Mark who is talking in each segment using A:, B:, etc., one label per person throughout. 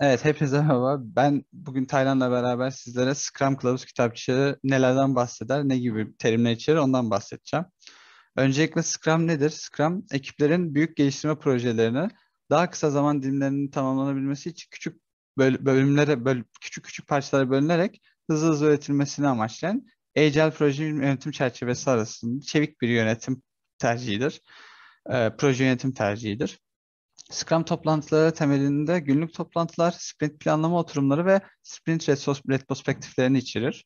A: Evet, hepinize merhaba. Ben bugün Taylan'la beraber sizlere Scrum Kılavuz kitapçığı nelerden bahseder, ne gibi terimler içerir ondan bahsedeceğim. Öncelikle Scrum nedir? Scrum, ekiplerin büyük geliştirme projelerini daha kısa zaman dilimlerinin tamamlanabilmesi için küçük bölümlere, böl küçük küçük parçalara bölünerek hızlı hızlı üretilmesini amaçlayan Agile proje yönetim çerçevesi arasında çevik bir yönetim tercihidir. E, proje yönetim tercihidir. Scrum toplantıları temelinde günlük toplantılar, sprint planlama oturumları ve sprint retrospektiflerini içerir.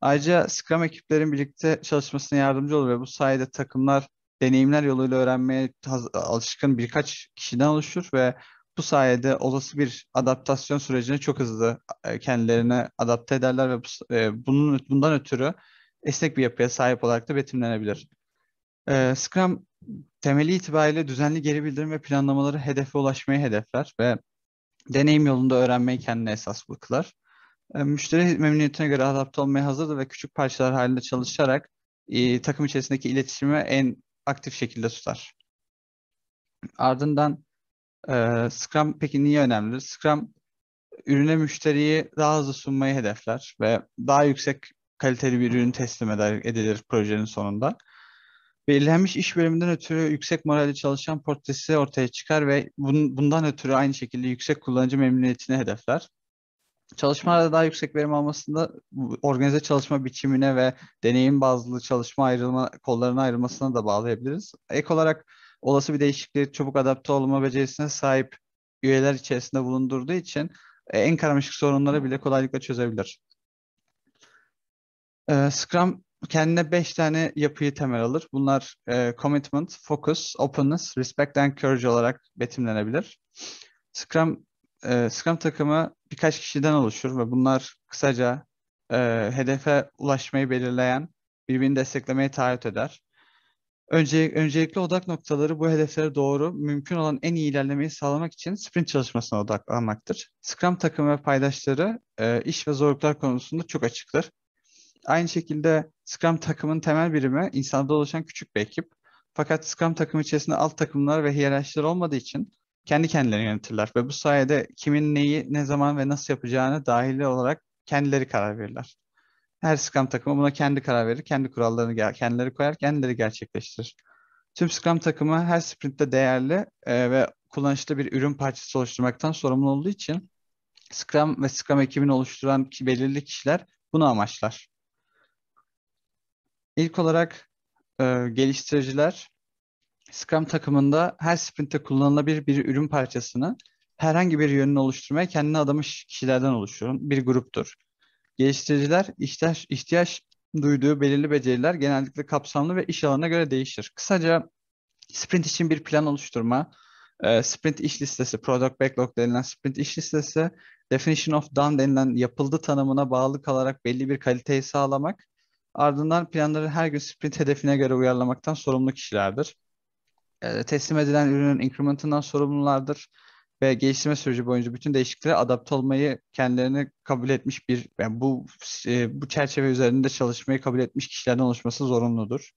A: Ayrıca Scrum ekiplerin birlikte çalışmasına yardımcı olur ve bu sayede takımlar deneyimler yoluyla öğrenmeye alışkın birkaç kişiden oluşur ve bu sayede olası bir adaptasyon sürecini çok hızlı e, kendilerine adapte ederler ve e, bunun bundan ötürü esnek bir yapıya sahip olarak da betimlenebilir. E, Scrum temeli itibariyle düzenli geri bildirim ve planlamaları hedefe ulaşmayı hedefler ve deneyim yolunda öğrenmeyi kendine esas kılar. E, ee, müşteri memnuniyetine göre adapte olmaya hazırdır ve küçük parçalar halinde çalışarak e, takım içerisindeki iletişimi en aktif şekilde tutar. Ardından e, Scrum peki niye önemli? Scrum ürüne müşteriyi daha hızlı sunmayı hedefler ve daha yüksek kaliteli bir ürün teslim eder, edilir projenin sonunda belirlenmiş iş bölümünden ötürü yüksek moralde çalışan portresi ortaya çıkar ve bun, bundan ötürü aynı şekilde yüksek kullanıcı memnuniyetini hedefler. Çalışmalarda daha yüksek verim almasında organize çalışma biçimine ve deneyim bazlı çalışma ayrılma kollarına ayrılmasına da bağlayabiliriz. Ek olarak olası bir değişikliğe çabuk adapte olma becerisine sahip üyeler içerisinde bulundurduğu için e, en karmaşık sorunları bile kolaylıkla çözebilir. Ee, Scrum kendine beş tane yapıyı temel alır. Bunlar e, commitment, focus, openness, respect and courage olarak betimlenebilir. Scrum, e, Scrum takımı birkaç kişiden oluşur ve bunlar kısaca e, hedefe ulaşmayı belirleyen, birbirini desteklemeye taahhüt eder. Önce, öncelikli odak noktaları bu hedeflere doğru mümkün olan en iyi ilerlemeyi sağlamak için sprint çalışmasına odaklanmaktır. Scrum takımı ve paydaşları e, iş ve zorluklar konusunda çok açıktır. Aynı şekilde Scrum takımın temel birimi insanda oluşan küçük bir ekip. Fakat Scrum takımı içerisinde alt takımlar ve hiyerarşiler olmadığı için kendi kendilerini yönetirler ve bu sayede kimin neyi, ne zaman ve nasıl yapacağını dahili olarak kendileri karar verirler. Her Scrum takımı buna kendi karar verir, kendi kurallarını kendileri koyar, kendileri gerçekleştirir. Tüm Scrum takımı her sprintte değerli e, ve kullanışlı bir ürün parçası oluşturmaktan sorumlu olduğu için Scrum ve Scrum ekibini oluşturan belirli kişiler bunu amaçlar. İlk olarak e, geliştiriciler Scrum takımında her sprintte kullanılabilir bir ürün parçasını herhangi bir yönünü oluşturmaya kendine adamış kişilerden oluşur. Bir gruptur. Geliştiriciler ihtiyaç, ihtiyaç duyduğu belirli beceriler genellikle kapsamlı ve iş alanına göre değişir. Kısaca sprint için bir plan oluşturma, e, sprint iş listesi, product backlog denilen sprint iş listesi, definition of done denilen yapıldı tanımına bağlı kalarak belli bir kaliteyi sağlamak, Ardından planları her gün sprint hedefine göre uyarlamaktan sorumlu kişilerdir. Ee, teslim edilen ürünün incrementından sorumlulardır ve geliştirme süreci boyunca bütün değişikliklere adapte olmayı kendilerini kabul etmiş bir yani bu e, bu çerçeve üzerinde çalışmayı kabul etmiş kişilerden oluşması zorunludur.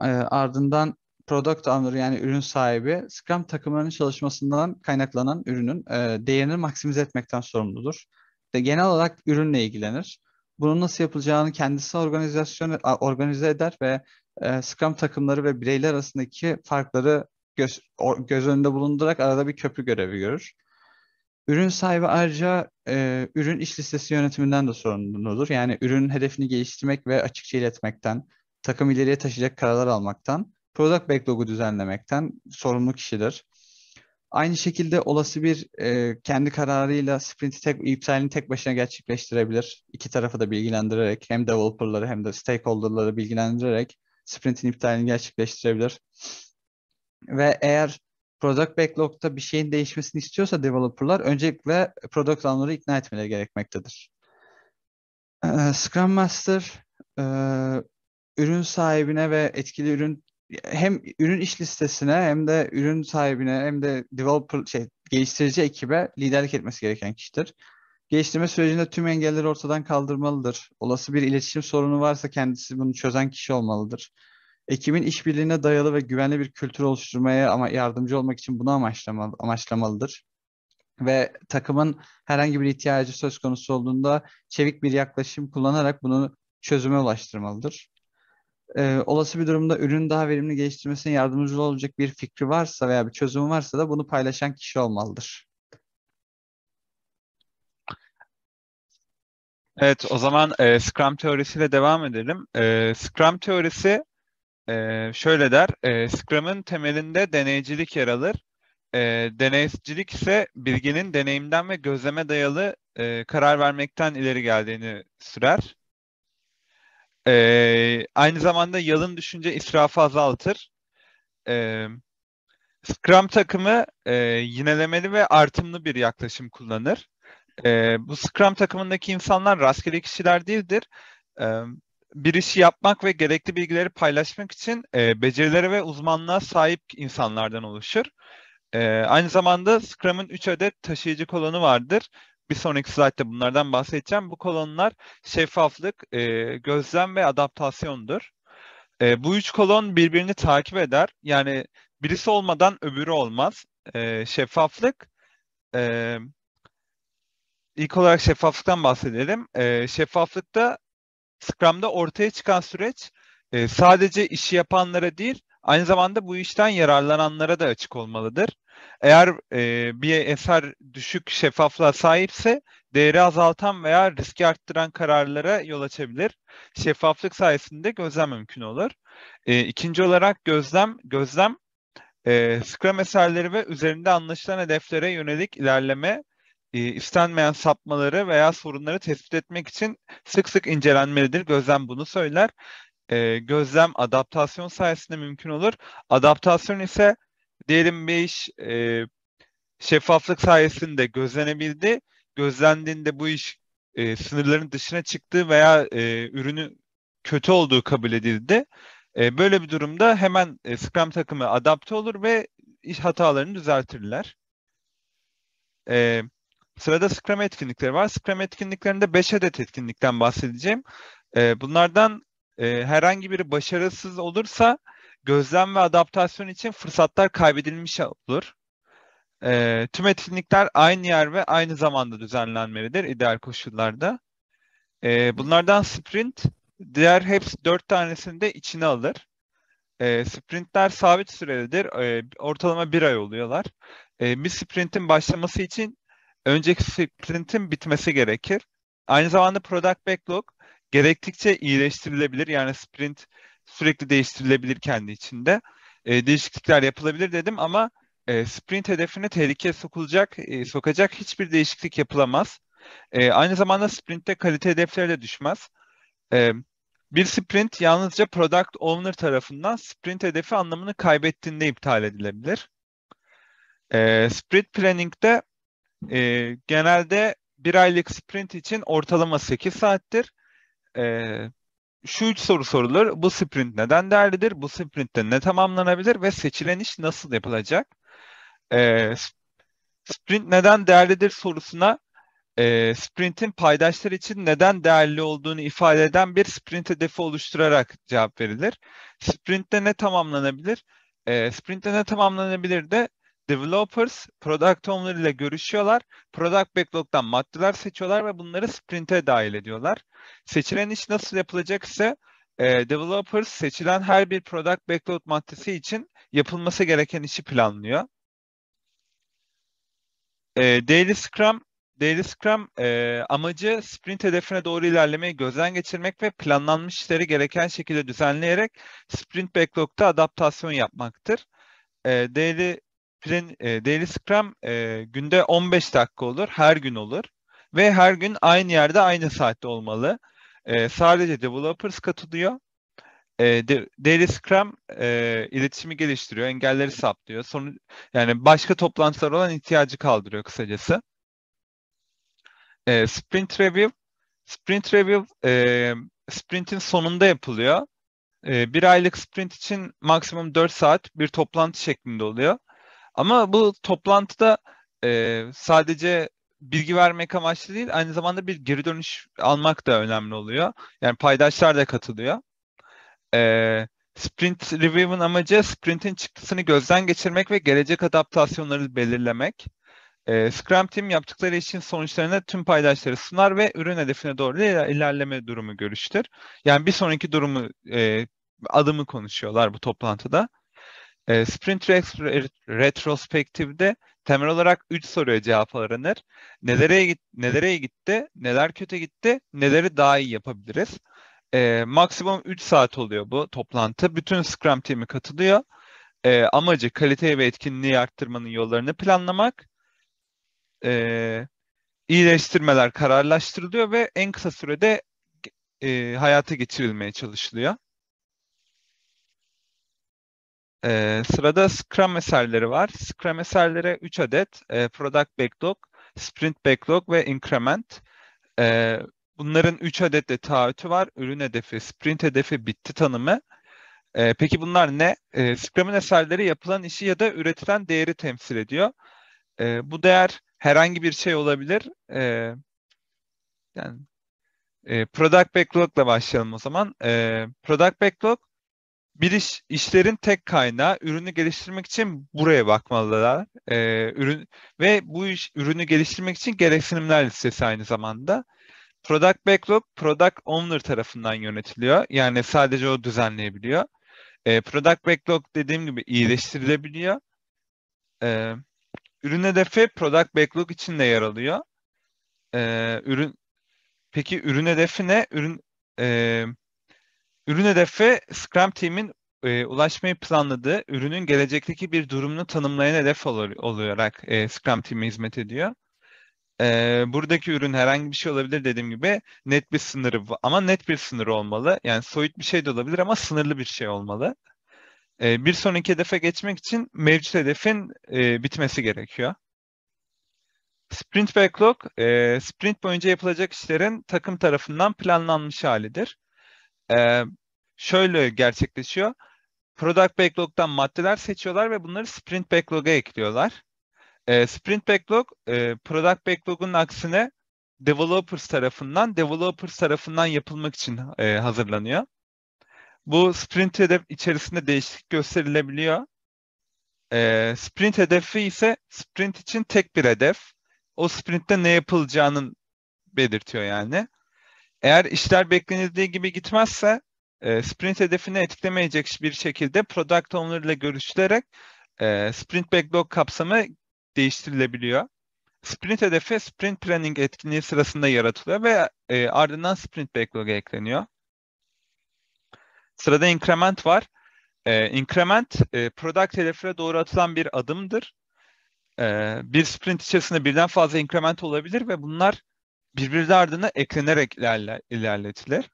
A: Ee, ardından product owner yani ürün sahibi Scrum takımlarının çalışmasından kaynaklanan ürünün e, değerini maksimize etmekten sorumludur. genel olarak ürünle ilgilenir bunun nasıl yapılacağını kendisi organizasyon organize eder ve e, Scrum takımları ve bireyler arasındaki farkları göz, o, göz önünde bulundurarak arada bir köprü görevi görür. Ürün sahibi ayrıca e, ürün iş listesi yönetiminden de sorumludur. Yani ürünün hedefini geliştirmek ve açıkça iletmekten, takım ileriye taşıyacak kararlar almaktan, product backlog'u düzenlemekten sorumlu kişidir. Aynı şekilde olası bir e, kendi kararıyla sprinti tek, iptalini tek başına gerçekleştirebilir. İki tarafı da bilgilendirerek hem developerları hem de stakeholderları bilgilendirerek sprintin iptalini gerçekleştirebilir. Ve eğer product backlog'da bir şeyin değişmesini istiyorsa developerlar öncelikle product owner'ı ikna etmeleri gerekmektedir. Ee, Scrum Master e, ürün sahibine ve etkili ürün hem ürün iş listesine hem de ürün sahibine hem de developer şey geliştirici ekibe liderlik etmesi gereken kişidir. Geliştirme sürecinde tüm engelleri ortadan kaldırmalıdır. Olası bir iletişim sorunu varsa kendisi bunu çözen kişi olmalıdır. Ekibin işbirliğine dayalı ve güvenli bir kültür oluşturmaya ama yardımcı olmak için bunu amaçlamalı, amaçlamalıdır. Ve takımın herhangi bir ihtiyacı söz konusu olduğunda çevik bir yaklaşım kullanarak bunu çözüme ulaştırmalıdır e, olası bir durumda ürünü daha verimli geliştirmesine yardımcı olacak bir fikri varsa veya bir çözüm varsa da bunu paylaşan kişi
B: olmalıdır. Evet, o zaman e, Scrum teorisiyle devam edelim. E, Scrum teorisi e, şöyle der, e, Scrum'ın temelinde deneycilik yer alır. E, deneycilik ise bilginin deneyimden ve gözleme dayalı e, karar vermekten ileri geldiğini sürer. Ee, aynı zamanda yalın düşünce israfı azaltır. Ee, Scrum takımı e, yinelemeli ve artımlı bir yaklaşım kullanır. Ee, bu Scrum takımındaki insanlar rastgele kişiler değildir. Ee, bir işi yapmak ve gerekli bilgileri paylaşmak için e, becerilere ve uzmanlığa sahip insanlardan oluşur. E, aynı zamanda Scrum'ın 3 adet taşıyıcı kolonu vardır. Bir sonraki slaytta bunlardan bahsedeceğim. Bu kolonlar şeffaflık, e, gözlem ve adaptasyondur. E, bu üç kolon birbirini takip eder. Yani birisi olmadan öbürü olmaz. E, şeffaflık, e, ilk olarak şeffaflıktan bahsedelim. E, şeffaflıkta Scrum'da ortaya çıkan süreç e, sadece işi yapanlara değil, aynı zamanda bu işten yararlananlara da açık olmalıdır. Eğer e, bir eser düşük şeffaflığa sahipse değeri azaltan veya riski arttıran kararlara yol açabilir. Şeffaflık sayesinde gözlem mümkün olur. E, ikinci olarak gözlem, gözlem e, Scrum eserleri ve üzerinde anlaşılan hedeflere yönelik ilerleme, e, istenmeyen sapmaları veya sorunları tespit etmek için sık sık incelenmelidir. Gözlem bunu söyler e, gözlem adaptasyon sayesinde mümkün olur. Adaptasyon ise diyelim bir iş e, şeffaflık sayesinde gözlenebildi. Gözlendiğinde bu iş e, sınırların dışına çıktı veya e, ürünü kötü olduğu kabul edildi. E, böyle bir durumda hemen e, Scrum takımı adapte olur ve iş hatalarını düzeltirler. E, sırada Scrum etkinlikleri var. Scrum etkinliklerinde 5 adet etkinlikten bahsedeceğim. E, bunlardan e, herhangi biri başarısız olursa gözlem ve adaptasyon için fırsatlar kaybedilmiş olur. E, tüm etkinlikler aynı yer ve aynı zamanda düzenlenmelidir ideal koşullarda. E, bunlardan sprint diğer hepsi dört tanesini de içine alır. E, sprintler sabit sürelidir. E, ortalama bir ay oluyorlar. E, bir sprintin başlaması için önceki sprintin bitmesi gerekir. Aynı zamanda product backlog Gerektikçe iyileştirilebilir. Yani sprint sürekli değiştirilebilir kendi içinde. E, değişiklikler yapılabilir dedim ama e, sprint hedefine tehlike sokulacak, e, sokacak hiçbir değişiklik yapılamaz. E, aynı zamanda sprintte kalite hedefleri de düşmez. E, bir sprint yalnızca product owner tarafından sprint hedefi anlamını kaybettiğinde iptal edilebilir. E, sprint planning'de e, genelde bir aylık sprint için ortalama 8 saattir e, şu üç soru sorulur. Bu sprint neden değerlidir? Bu sprintte ne tamamlanabilir ve seçilen iş nasıl yapılacak? E, sprint neden değerlidir sorusuna e, sprintin paydaşlar için neden değerli olduğunu ifade eden bir sprint hedefi oluşturarak cevap verilir. Sprintte ne tamamlanabilir? E, sprintte ne tamamlanabilir de Developers product owner ile görüşüyorlar. Product backlog'dan maddeler seçiyorlar ve bunları sprint'e dahil ediyorlar. Seçilen iş nasıl yapılacak ise e, developers seçilen her bir product backlog maddesi için yapılması gereken işi planlıyor. E, Daily Scrum Daily Scrum e, amacı sprint hedefine doğru ilerlemeyi gözden geçirmek ve planlanmış işleri gereken şekilde düzenleyerek sprint backlog'ta adaptasyon yapmaktır. E, Daily Sprint, e, Daily Scrum e, günde 15 dakika olur, her gün olur ve her gün aynı yerde aynı saatte olmalı. E, sadece developers katılıyor. E, de, Daily Scrum e, iletişimi geliştiriyor, engelleri saplıyor. Sonra, yani başka toplantılar olan ihtiyacı kaldırıyor kısacası. E, sprint Review, Sprint Review e, sprintin sonunda yapılıyor. E, bir aylık sprint için maksimum 4 saat bir toplantı şeklinde oluyor. Ama bu toplantıda e, sadece bilgi vermek amaçlı değil, aynı zamanda bir geri dönüş almak da önemli oluyor. Yani paydaşlar da katılıyor. E, sprint Review'un amacı sprintin çıktısını gözden geçirmek ve gelecek adaptasyonları belirlemek. E, Scrum Team yaptıkları işin sonuçlarını tüm paydaşları sunar ve ürün hedefine doğru ilerleme durumu görüştür. Yani bir sonraki durumu e, adımı konuşuyorlar bu toplantıda. E, Sprint retrospektifde temel olarak 3 soruya cevap aranır. Nelere, git, nelere gitti, neler kötü gitti, neleri daha iyi yapabiliriz. E, maksimum 3 saat oluyor bu toplantı. Bütün Scrum team'i katılıyor. E, amacı kaliteyi ve etkinliği arttırmanın yollarını planlamak. E, iyileştirmeler kararlaştırılıyor ve en kısa sürede e, hayata geçirilmeye çalışılıyor. Ee, sırada Scrum eserleri var. Scrum eserleri 3 adet. E, Product Backlog, Sprint Backlog ve Increment. E, bunların 3 adet de taahhütü var. Ürün hedefi, Sprint hedefi, bitti tanımı. E, peki bunlar ne? E, Scrum'ın eserleri yapılan işi ya da üretilen değeri temsil ediyor. E, bu değer herhangi bir şey olabilir. E, yani e, Product Backlog'la başlayalım o zaman. E, Product Backlog bir iş, işlerin tek kaynağı ürünü geliştirmek için buraya bakmalılar. Ee, ürün ve bu iş ürünü geliştirmek için gereksinimler listesi aynı zamanda. Product Backlog Product Owner tarafından yönetiliyor. Yani sadece o düzenleyebiliyor. Ee, product Backlog dediğim gibi iyileştirilebiliyor. Ee, ürün hedefi Product Backlog içinde yer alıyor. Ee, ürün Peki ürün hedefi ne? Ürün e, Ürün hedefi Scrum Team'in e, ulaşmayı planladığı ürünün gelecekteki bir durumunu tanımlayan hedef ol- olarak e, Scrum Team'e hizmet ediyor. E, buradaki ürün herhangi bir şey olabilir dediğim gibi net bir sınırı ama net bir sınır olmalı. Yani soyut bir şey de olabilir ama sınırlı bir şey olmalı. E, bir sonraki hedefe geçmek için mevcut hedefin e, bitmesi gerekiyor. Sprint Backlog, e, sprint boyunca yapılacak işlerin takım tarafından planlanmış halidir. Ee, şöyle gerçekleşiyor. Product Backlog'dan maddeler seçiyorlar ve bunları Sprint Backlog'a ekliyorlar. E, Sprint Backlog, e, Product Backlog'un aksine Developers tarafından, Developers tarafından yapılmak için e, hazırlanıyor. Bu Sprint hedef içerisinde değişiklik gösterilebiliyor. E, sprint hedefi ise Sprint için tek bir hedef. O Sprint'te ne yapılacağının belirtiyor yani. Eğer işler beklenildiği gibi gitmezse e, sprint hedefini etkilemeyecek bir şekilde product owner ile görüşülerek e, sprint backlog kapsamı değiştirilebiliyor. Sprint hedefi sprint planning etkinliği sırasında yaratılıyor ve e, ardından sprint backlog ekleniyor. Sırada increment var. increment product hedefine doğru atılan bir adımdır. bir sprint içerisinde birden fazla increment olabilir ve bunlar birbiri ardına eklenerek ilerle, ilerletilir.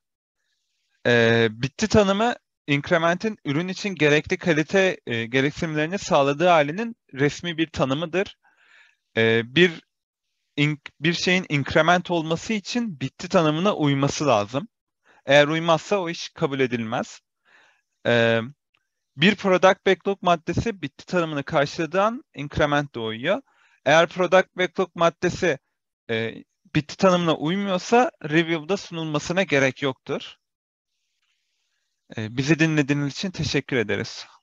B: E, ee, bitti tanımı inkrementin ürün için gerekli kalite e, gereksinimlerini sağladığı halinin resmi bir tanımıdır. E, bir in, bir şeyin inkrement olması için bitti tanımına uyması lazım. Eğer uymazsa o iş kabul edilmez. E, bir product backlog maddesi bitti tanımını karşıladığı an inkrement doğuyor. Eğer product backlog maddesi e, bitti tanımına uymuyorsa review'da sunulmasına gerek yoktur. Ee, bizi dinlediğiniz için teşekkür ederiz.